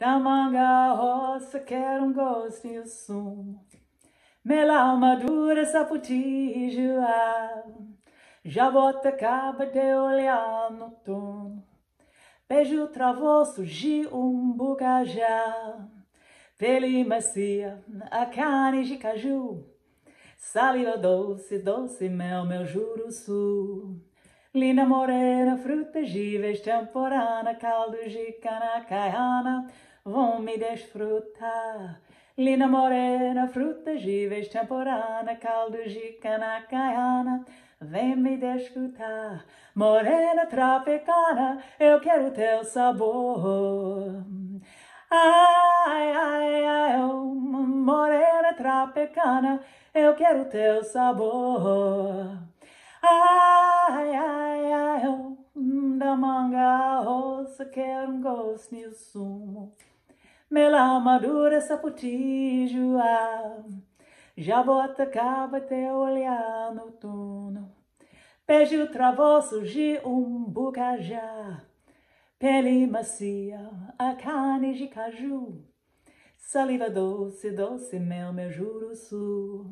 Da manga roça quero um gosto e o sumo. Melão madura, sapoti e joá. Jabota acaba de olhar no turno. Beijo travoso de um bugajá. Pele macia, a carne de caju. Saliva doce, doce mel, meu juro sul. Linda morena, frutas de vez temporana, caldo de cana caiana vão me desfrutar. lina morena, fruta gíveis, temporana, caldo de cana caiana, vem me desfrutar. Morena tropicana, eu quero teu sabor. Ai, ai, ai, oh, morena tropicana, eu quero teu sabor. Ai, ai, så kemgås ni sumo. Mela madura sapotijoa, jaboatacaba até olhar no outono. peixe o travosso de um bucajá, pele macia, a carne de caju. Saliva doce, doce mel, meu juruçu.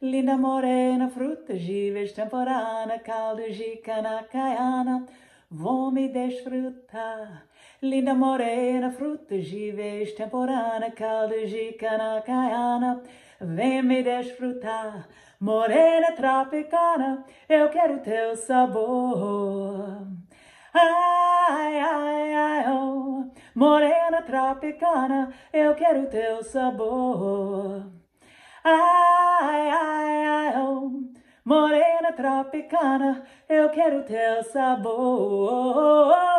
Linda morena, fruta de vez temporana, caldo de cana caiana me desfrutar. Linda morena, vez temporana, caldo de cana caiana. Vem me desfrutar, morena tropicana, eu quero teu sabor. Ai, ai, ai, oh. morena tropicana, eu quero teu sabor. Ai, ai, ai, oh. morena tropicana, eu quero teu sabor.